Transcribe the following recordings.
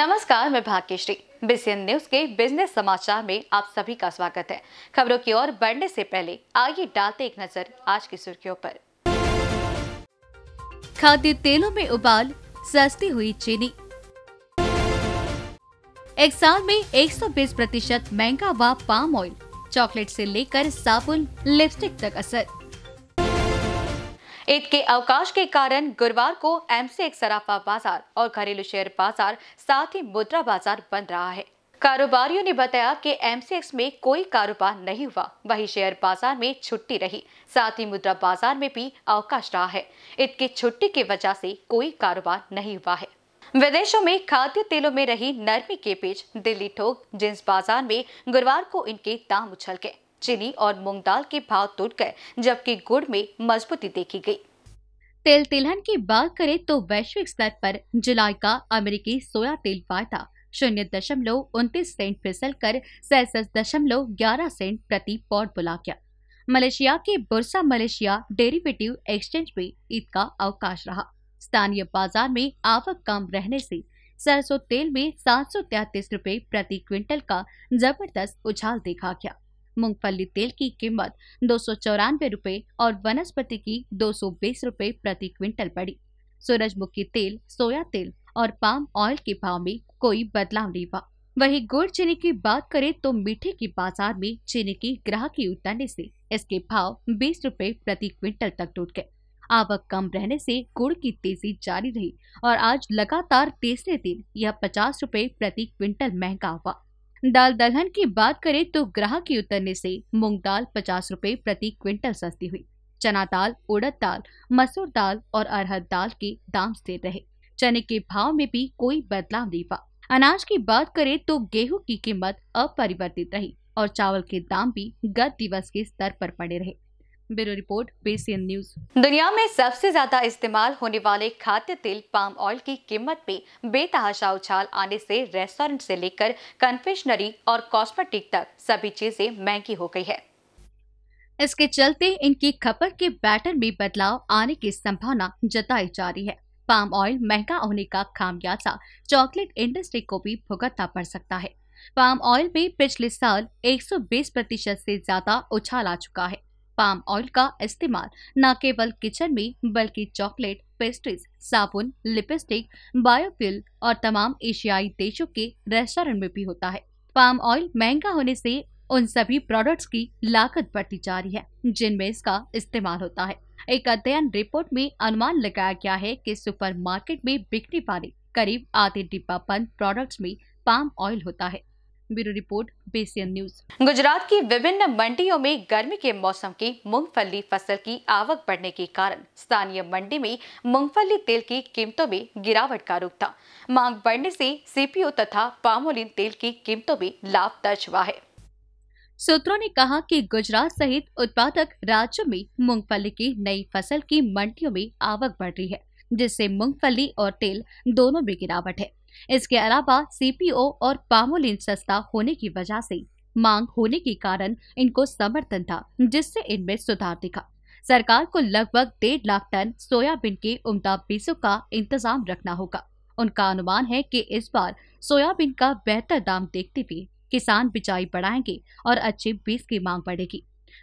नमस्कार मैं Bhagyashree BCN news के बिजनेस समाचार में आप सभी का स्वागत है खबरों की ओर बढ़ने से पहले आइए डालते एक नजर आज की सुर्खियों पर खाद्य तेलों में उबाल सस्ती हुई चीनी एक साल में 120 प्रतिशत महंगा व पाम ऑयल चॉकलेट से लेकर साबुन लिपस्टिक तक असर ईद के अवकाश के कारण गुरुवार को एमसीएक सराफा बाजार और घरेलू शेयर बाजार साथ ही मुद्रा बाजार बंद रहा है कारोबारियों ने बताया कि एम में कोई कारोबार नहीं हुआ वही शेयर बाजार में छुट्टी रही साथ ही मुद्रा बाजार में भी अवकाश रहा है ईद की छुट्टी की वजह से कोई कारोबार नहीं हुआ है विदेशों में खाद्य तेलों में रही नरमी के बीच दिल्ली ठोक जिन्स बाजार में गुरुवार को इनके दाम उछल गए चीनी और मूंग दाल के भाव टूट गए जबकि गुड़ में मजबूती देखी गई तेल तिलहन की बात करें तो वैश्विक स्तर पर जुलाई का अमेरिकी सोया तेल वायदा शून्य दशमलव उन्तीस सेंट फिसल कर सैसठ दशमलव ग्यारह सेंट प्रति पॉट बुला गया मलेशिया के बुरसा मलेशिया डेरिवेटिव एक्सचेंज में ईद का अवकाश रहा स्थानीय बाजार में आवक कम रहने से सरसों तेल में सात सौ तैतीस रूपए प्रति क्विंटल का जबरदस्त उछाल देखा गया मूंगफली तेल की कीमत दो सौ चौरानवे और वनस्पति की दो सौ बीस प्रति क्विंटल पड़ी सूरजमुखी तेल सोया तेल और पाम ऑयल के भाव में कोई बदलाव नहीं हुआ वही गुड़ चीनी की बात करें तो मीठे की बाजार में चीनी की ग्राहकी उतरने से इसके भाव बीस रूपए प्रति क्विंटल तक टूट गए आवक कम रहने से गुड़ की तेजी जारी रही और आज लगातार तीसरे दिन यह पचास रूपए प्रति क्विंटल महंगा हुआ दाल दलहन की बात करें तो ग्राहक की उतरने से मूंग दाल पचास रूपए प्रति क्विंटल सस्ती हुई चना दाल उड़द दाल मसूर दाल और अरहर दाल के दाम स्थिर रहे चने के भाव में भी कोई बदलाव नहीं पा अनाज की बात करें तो गेहूं की कीमत अपरिवर्तित रही और चावल के दाम भी गत दिवस के स्तर पर पड़े रहे ब्यूरो रिपोर्ट बेसियन न्यूज दुनिया में सबसे ज्यादा इस्तेमाल होने वाले खाद्य तेल पाम ऑयल की कीमत में बेतहाशा उछाल आने से रेस्टोरेंट से लेकर कन्फेक्शनरी और कॉस्मेटिक तक सभी चीजें महंगी हो गई है इसके चलते इनकी खपत के पैटर्न में बदलाव आने की संभावना जताई जा रही है पाम ऑयल महंगा होने का खामियाजा चॉकलेट इंडस्ट्री को भी भुगतना पड़ सकता है पाम ऑयल में पिछले साल 120 प्रतिशत से ज्यादा उछाल आ चुका है पाम ऑयल का इस्तेमाल न केवल किचन में बल्कि चॉकलेट पेस्ट्रीज साबुन लिपस्टिक बायोफिल और तमाम एशियाई देशों के रेस्टोरेंट में भी होता है पाम ऑयल महंगा होने से उन सभी प्रोडक्ट्स की लागत बढ़ती जा रही है जिनमें इसका इस्तेमाल होता है एक अध्ययन रिपोर्ट में अनुमान लगाया गया है कि सुपरमार्केट में बिकने वाले करीब आधे डिब्बा बंद प्रोडक्ट्स में पाम ऑयल होता है ब्यूरो रिपोर्ट बेसियन न्यूज गुजरात की विभिन्न मंडियों में गर्मी के मौसम की मूंगफली फसल की आवक बढ़ने के कारण स्थानीय मंडी में मूंगफली तेल की कीमतों में गिरावट का रुख था मांग बढ़ने से सीपीओ तथा पामोलिन तेल की कीमतों में लाभ दर्ज हुआ है सूत्रों ने कहा कि गुजरात सहित उत्पादक राज्यों में मूंगफली की नई फसल की मंडियों में आवक बढ़ रही है जिससे मूंगफली और तेल दोनों में गिरावट है इसके अलावा सीपीओ और पामोलिन सस्ता होने की वजह से मांग होने के कारण इनको समर्थन था जिससे इनमें सुधार दिखा सरकार को लगभग डेढ़ लाख टन सोयाबीन के उमदा बीजों का इंतजाम रखना होगा उनका अनुमान है कि इस बार सोयाबीन का बेहतर दाम देखते हुए किसान बिजाई बढ़ाएंगे और अच्छे बीज की मांग बढ़ेगी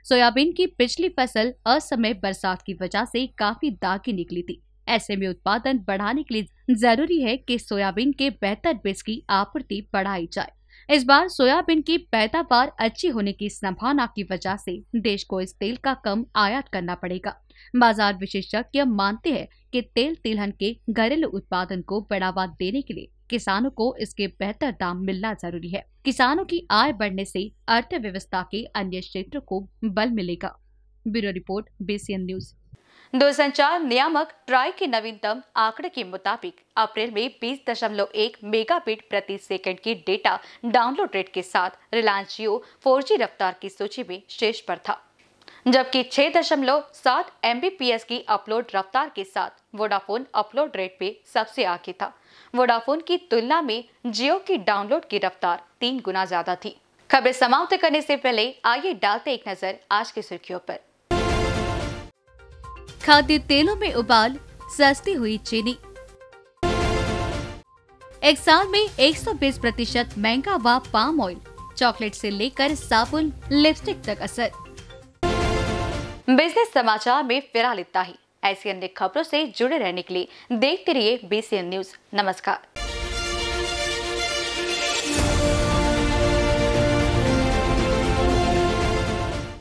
सोयाबीन की पिछली फसल असमय बरसात की वजह से काफी दागी निकली थी ऐसे में उत्पादन बढ़ाने के लिए जरूरी है कि सोयाबीन के बेहतर बीज की आपूर्ति बढ़ाई जाए इस बार सोयाबीन की पैदावार अच्छी होने की संभावना की वजह से देश को इस तेल का कम आयात करना पड़ेगा बाजार विशेषज्ञ मानते हैं कि तेल तिलहन के घरेलू उत्पादन को बढ़ावा देने के लिए किसानों को इसके बेहतर दाम मिलना जरूरी है किसानों की आय बढ़ने से अर्थव्यवस्था के अन्य क्षेत्रों को बल मिलेगा ब्यूरो रिपोर्ट बीसीएन न्यूज दूरसंचार नियामक ट्राई के नवीनतम आंकड़े के मुताबिक अप्रैल में बीस दशमलव एक मेगाबिट प्रति सेकंड की डेटा डाउनलोड रेट के साथ रिलायंस जियो फोर रफ्तार की सूची में शीर्ष पर था जबकि छह दशमलव सात एम की अपलोड रफ्तार के साथ वोडाफोन अपलोड रेट पे सबसे आगे था वोडाफोन की तुलना में जियो की डाउनलोड की रफ्तार तीन गुना ज्यादा थी खबर समाप्त करने से पहले आइए डालते एक नजर आज की सुर्खियों पर खाद्य तेलों में उबाल सस्ती हुई चीनी एक साल में 120 प्रतिशत महंगा हुआ पाम ऑयल चॉकलेट से लेकर साबुन लिपस्टिक तक असर बिजनेस समाचार में फिलहाल इतना ही ऐसी अन्य खबरों से जुड़े रहने के लिए देखते रहिए बीसीएन न्यूज नमस्कार